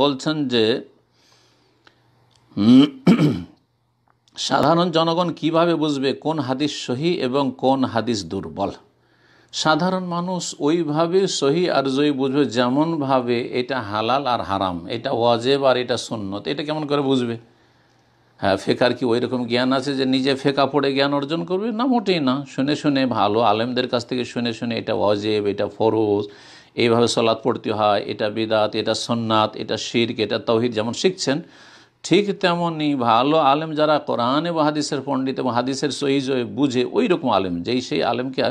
বলছেন যে সাধারণ জনগণ কিভাবে বুঝবে কোন হাদিস সহি এবং কোন হাদিস দুর্বল সাধারণ মানুষ ওইভাবে সহি আর জয়ী বুঝবে যেমনভাবে এটা হালাল আর হারাম এটা ওয়াজেব আর এটা সুন্নত এটা কেমন করে বুঝবে হ্যাঁ ফেকার কি ওই রকম জ্ঞান আছে যে নিজে ফেকা পড়ে জ্ঞান অর্জন করবে না মোটেই না শুনে শুনে ভালো আলেমদের কাছ থেকে শুনে শুনে এটা ওয়াজেব এটা ফরজ এইভাবে সলাদ পড়তে হয় এটা বিদাত এটা সন্ন্যাত এটা শির্ক এটা তৌহিদ যেমন শিখছেন ঠিক তেমনই ভালো আলেম যারা কোরআন এবং হাদিসের পণ্ডিত এবং হাদিসের সহিজ বুঝে ওই রকম আলেম যেই সেই আলেমকে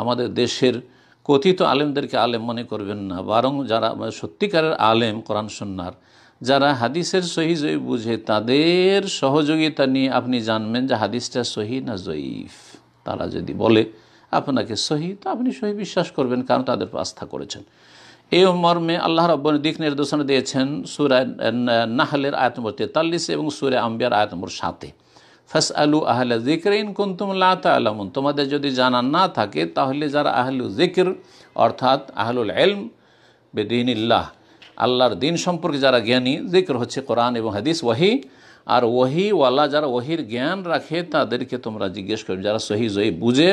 আমাদের দেশের কথিত আলেমদেরকে আলেম মনে করবেন না বরং যারা সত্যিকারের আলেম কোরআন সন্ন্যার যারা হাদিসের সহি জয়ী বুঝে তাদের সহযোগিতা নিয়ে আপনি জানবেন যে হাদিসটা সহি না জয়ীফ তারা যদি বলে আপনাকে সহি তো আপনি সহি বিশ্বাস করবেন কারণ তাদের আস্থা করেছেন এই মর্মে আল্লাহ রব্বন দিক নির্দেশনা দিয়েছেন সুরায় নাহালের আয়ত নম্বর তেতাল্লিশ এবং সুরে আম্বিয়ার আয়ত নম্বর সাতে ফাস আলু আহলে জিকির ইন কুন্তুম আলামুন তোমাদের যদি জানা না থাকে তাহলে যারা আহলু জিকির অর্থাৎ আহলুল এলম বেদিন ইল্লাহ আল্লাহর দিন সম্পর্কে যারা জ্ঞানী জিকির হচ্ছে কোরআন এবং হাদিস ওয়াহি আর ওয়াহি ওয়ালা যারা ওহির জ্ঞান রাখে তাদেরকে তোমরা জিজ্ঞেস করবে যারা সহি জয়ী বুঝে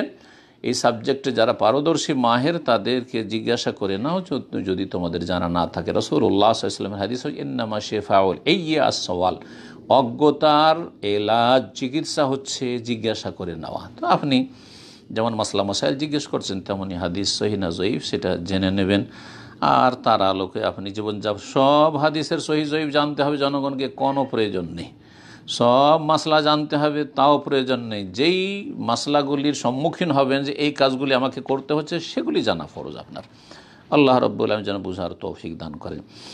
এই সাবজেক্টে যারা পারদর্শী মাহের তাদেরকে জিজ্ঞাসা করে নাও যদি তোমাদের জানা না থাকে উল্লাহ ইসলামের হাদিস শেফ শেফাউল এই ইয়ে সওয়াল অজ্ঞতার এলাজ চিকিৎসা হচ্ছে জিজ্ঞাসা করে নেওয়া তো আপনি যেমন মাসলা মশাইল জিজ্ঞেস করছেন তেমনই হাদিস সহিনা জয়ীফ সেটা জেনে নেবেন আর তার আলোকে আপনি জীবনযাপ সব হাদিসের সহি জয়ীফ জানতে হবে জনগণকে কোনো প্রয়োজন নেই সব মাসলা জানতে হবে তাও প্রয়োজন নেই যেই মাসলাগুলির সম্মুখীন হবেন যে এই কাজগুলি আমাকে করতে হচ্ছে সেগুলি জানা ফরজ আপনার আল্লাহ রব্বুল আলম যেন বুঝার তৌফিক দান করেন